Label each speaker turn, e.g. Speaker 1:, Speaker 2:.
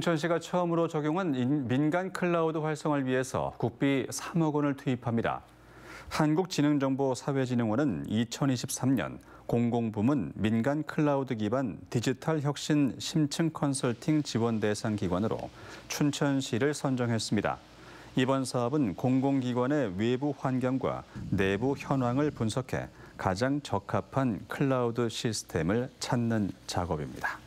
Speaker 1: 춘천시가 처음으로 적용한 민간 클라우드 활성화를 위해서 국비 3억 원을 투입합니다. 한국지능정보사회진흥원은 2023년 공공부문 민간 클라우드 기반 디지털 혁신 심층 컨설팅 지원 대상 기관으로 춘천시를 선정했습니다. 이번 사업은 공공기관의 외부 환경과 내부 현황을 분석해 가장 적합한 클라우드 시스템을 찾는 작업입니다.